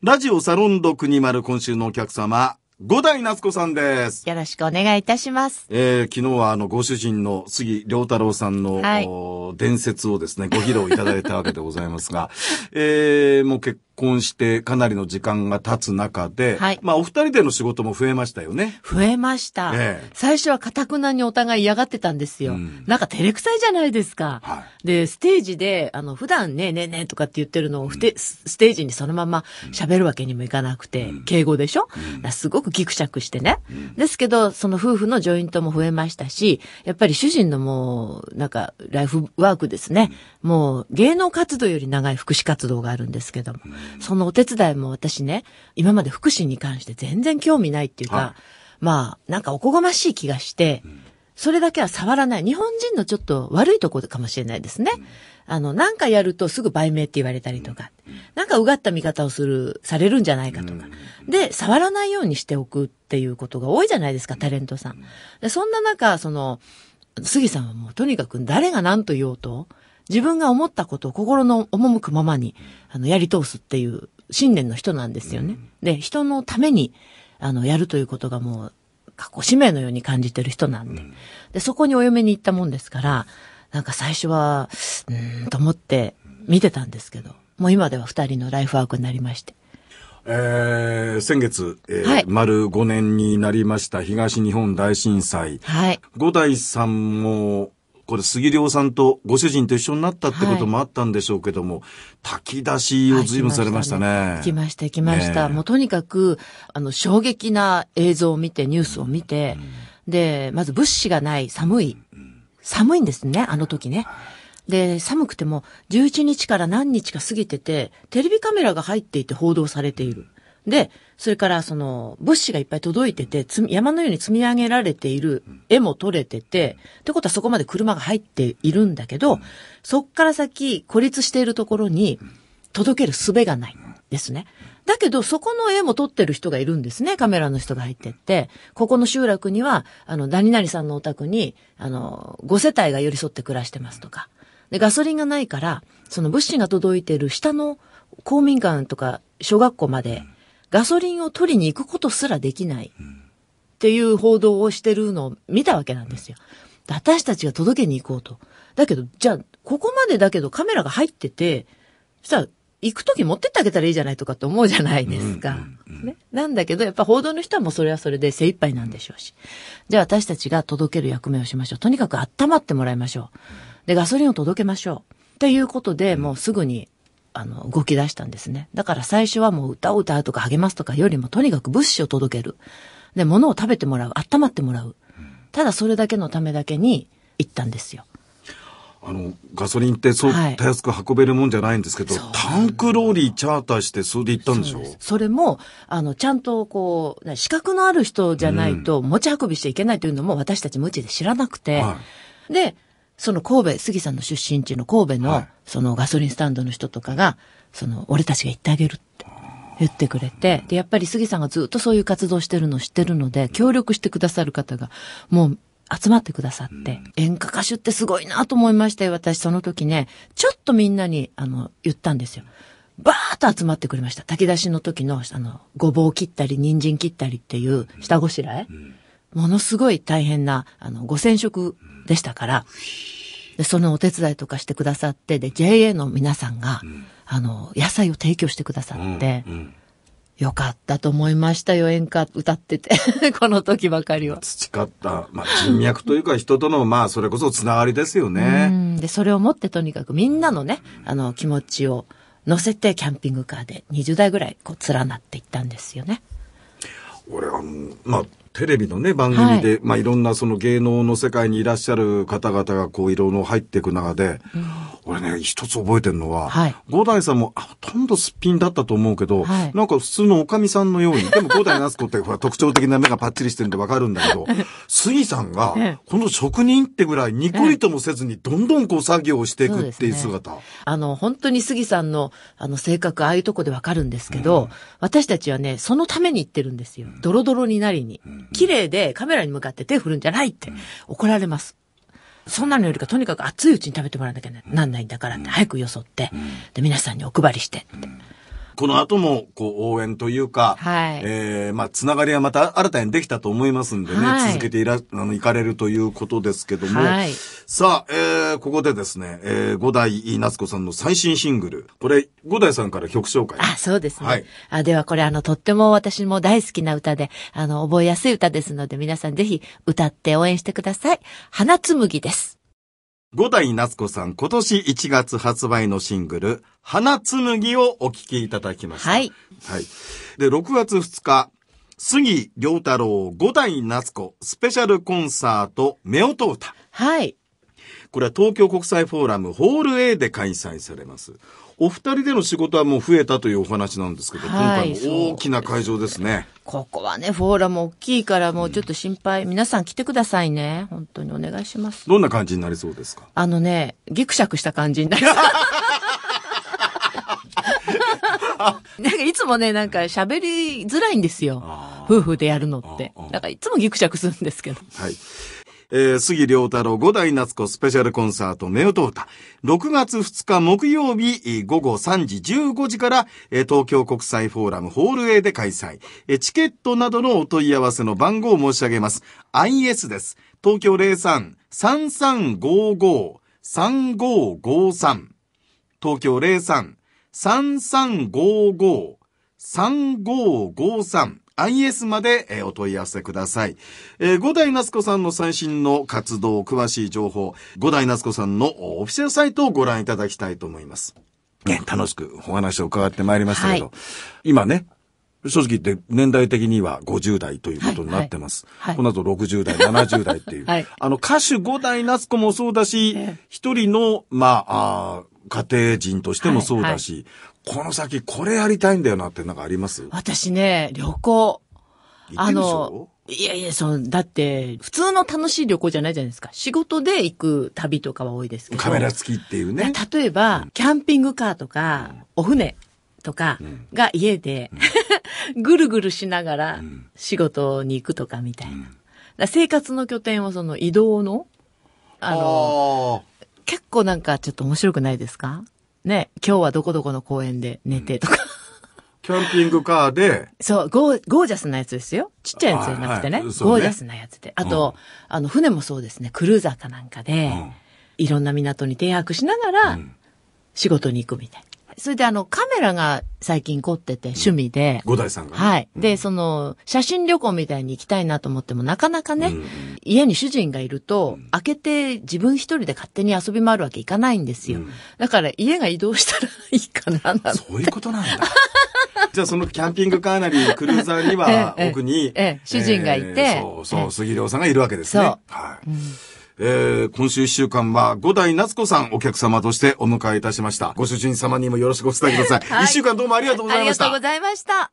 ラジオサロンド国丸今週のお客様、五代夏子さんです。よろしくお願いいたします。えー、昨日はあの、ご主人の杉良太郎さんの、はい、伝説をですね、ご披露いただいたわけでございますが、えー、もう結婚してかなりの時間が経つ中で、はい、まあお二人での仕事も増えましたよね。増えました。ええ、最初はかたくなにお互い嫌がってたんですよ。うん、なんか照れくさいじゃないですか。はい、で、ステージで、あの、普段ね、えねえねえとかって言ってるのを、うん、ステージにそのまま喋るわけにもいかなくて、うん、敬語でしょ、すごくギクシャクしてね。ですけど、その夫婦のジョイントも増えましたし、やっぱり主人のもう、なんか、ライフワークですね。もう、芸能活動より長い福祉活動があるんですけども。そのお手伝いも私ね、今まで福祉に関して全然興味ないっていうか、まあ、なんかおこがましい気がして、それだけは触らない。日本人のちょっと悪いところかもしれないですね。あの、なんかやるとすぐ売名って言われたりとか、なんかうがった見方をする、されるんじゃないかとか、で、触らないようにしておくっていうことが多いじゃないですか、タレントさん。でそんな中、その、杉さんはもうとにかく誰が何と言おうと、自分が思ったことを心の赴くままに、あの、やり通すっていう信念の人なんですよね。で、人のために、あの、やるということがもう、過去使命のように感じてる人なんで。で、そこにお嫁に行ったもんですから、なんか最初は、うーん、と思って見てたんですけど、もう今では二人のライフワークになりまして。えー、先月、えーはい、丸5年になりました東日本大震災。はい。五代さんもこれ杉良さんとご主人と一緒になったってこともあったんでしょうけども、はい、炊き出しを随分されましたね。来ました、来ましたね。もうとにかく、あの、衝撃な映像を見て、ニュースを見て、うん、で、まず物資がない、寒い。寒いんですね、あの時ね。で、寒くても、11日から何日か過ぎてて、テレビカメラが入っていて報道されている。で、それからその物資がいっぱい届いてて、山のように積み上げられている絵も撮れてて、うん、ってことはそこまで車が入っているんだけど、うん、そっから先孤立しているところに届ける術がないですね。だけど、そこの絵も撮ってる人がいるんですね。カメラの人が入ってって。ここの集落には、あの、何々さんのお宅に、あの、5世帯が寄り添って暮らしてますとか。で、ガソリンがないから、その物資が届いてる下の公民館とか小学校まで、うんガソリンを取りに行くことすらできないっていう報道をしてるのを見たわけなんですよ。私たちが届けに行こうと。だけど、じゃあ、ここまでだけどカメラが入ってて、そしたら、行くとき持ってってあげたらいいじゃないとかって思うじゃないですか。ね。なんだけど、やっぱ報道の人はもうそれはそれで精一杯なんでしょうし。じゃあ私たちが届ける役目をしましょう。とにかく温まってもらいましょう。で、ガソリンを届けましょう。っていうことで、もうすぐにあの、動き出したんですね。だから最初はもう歌を歌うとか励ますとかよりもとにかく物資を届ける。で、物を食べてもらう。温まってもらう。ただそれだけのためだけに行ったんですよ。あの、ガソリンってそう、はい、たやすく運べるもんじゃないんですけど、タンクローリーチャーターして、それで行ったんでしょうそれも、あの、ちゃんとこう、資格のある人じゃないと持ち運びしちゃいけないというのも私たち無知で知らなくて、うんはい、で、その神戸、杉さんの出身地の神戸の、はい、そのガソリンスタンドの人とかが、その、俺たちが行ってあげるって言ってくれて、で、やっぱり杉さんがずっとそういう活動してるの知ってるので、協力してくださる方が、もう、集まってくださって、演歌歌手ってすごいなと思いましたよ。私その時ね、ちょっとみんなに、あの、言ったんですよ。バーッと集まってくれました。炊き出しの時の、あの、ごぼう切ったり、人参切ったりっていう下ごしらえ。ものすごい大変な、あの、5000食でしたから、で、そのお手伝いとかしてくださって、で、JA の皆さんが、うん、あの、野菜を提供してくださって、うんうん、よかったと思いましたよ、演歌歌ってて、この時ばかりは。培った、まあ、人脈というか人との、まあ、それこそつながりですよね。で、それをもってとにかくみんなのね、あの、気持ちを乗せてキャンピングカーで20代ぐらい、こう、連なっていったんですよね。俺あの、まあ、テレビのね、番組で、はい、まあ、いろんなその芸能の世界にいらっしゃる方々がこう、いろいろ入っていく中で、うん、俺ね、一つ覚えてるのは、はい、五代さんも、あ、とんどすっぴんだったと思うけど、はい、なんか普通のおかみさんのように、でも五代夏子ってほら特徴的な目がパッチリしてるんでわかるんだけど、杉さんが、この職人ってぐらいニコリともせずにどんどんこう作業をしていくっていう姿。うね、あの、本当に杉さんのあの性格、ああいうとこでわかるんですけど、うん、私たちはね、そのために行ってるんですよ。ドロドロになりに。綺麗でカメラに向かって手振るんじゃないって怒られます。そんなのよりかとにかく熱いうちに食べてもらわなきゃなんないんだからって、早くよそって、で、皆さんにお配りしてって。この後も、こう、応援というか、はい、えー、まあ、つながりはまた新たにできたと思いますんでね、はい、続けていら、あの、行かれるということですけども、はい、さあ、えー、ここでですね、えー、五代夏子さんの最新シングル、これ、五代さんから曲紹介。あ、そうですね。はい、あでは、これ、あの、とっても私も大好きな歌で、あの、覚えやすい歌ですので、皆さんぜひ歌って応援してください。花紬です。五代夏子さん、今年1月発売のシングル、花紬をお聴きいただきました。はい。はい。で、6月2日、杉良太郎五代夏子スペシャルコンサート、目音歌。はい。これは東京国際フォーラムホール A で開催されます。お二人での仕事はもう増えたというお話なんですけど、はい、今回も大きな会場ですね。ここはね、フォーラム大きいから、もうちょっと心配、うん、皆さん来てくださいね。本当にお願いします。どんな感じになりそうですかあのね、ギクシャクした感じになりそう。なんかいつもね、なんか喋りづらいんですよ。夫婦でやるのって。だからいつもギクシャクするんですけど。はい。えー、杉良太郎五代夏子スペシャルコンサート、目を通った。6月2日木曜日午後3時15時から、えー、東京国際フォーラムホール A で開催、えー。チケットなどのお問い合わせの番号を申し上げます。IS です。東京03-3355-3553。東京03-3355-3553。IS まで、えー、お問い合わせください。えー、五代夏子さんの最新の活動、詳しい情報、五代夏子さんのオフィシャルサイトをご覧いただきたいと思います。ね、楽しくお話を伺ってまいりましたけど、はい、今ね、正直言って年代的には50代ということになってます。はいはい、この後60代、70代っていう。はい、あの歌手五代夏子もそうだし、一人の、まあ、あ家庭人としてもそうだし、はいはい、この先これやりたいんだよなってなんかあります私ね、旅行。あの、いやいや、そう、だって、普通の楽しい旅行じゃないじゃないですか。仕事で行く旅とかは多いですけど。カメラ付きっていうね。例えば、うん、キャンピングカーとか、うん、お船とかが家で、うん、ぐるぐるしながら仕事に行くとかみたいな。生活の拠点をその移動の、あの、あ結構なんかちょっと面白くないですかね、今日はどこどこの公園で寝てとか。キャンピングカーで。そう、ゴー、ゴージャスなやつですよ。ちっちゃいやつじゃなくてね。はいねゴージャスなやつで。あと、うん、あの、船もそうですね。クルーザーかなんかで、うん、いろんな港に停泊しながら、仕事に行くみたいな。それであの、カメラが最近凝ってて、趣味で。五代さんが、ね、はい。で、その、写真旅行みたいに行きたいなと思っても、なかなかね、うん、家に主人がいると、開けて自分一人で勝手に遊び回るわけいかないんですよ。うん、だから、家が移動したらいいかななそういうことなんだ。じゃあそのキャンピングカーなりクルーザーには奥に、ええええ、主人がいて、そうそう、杉良さんがいるわけですね。そう。はい、うんえー、今週一週間は五代夏子さんお客様としてお迎えいたしました。ご主人様にもよろしくお伝えください。一、はい、週間どうもありがとうございました。ありがとうございました。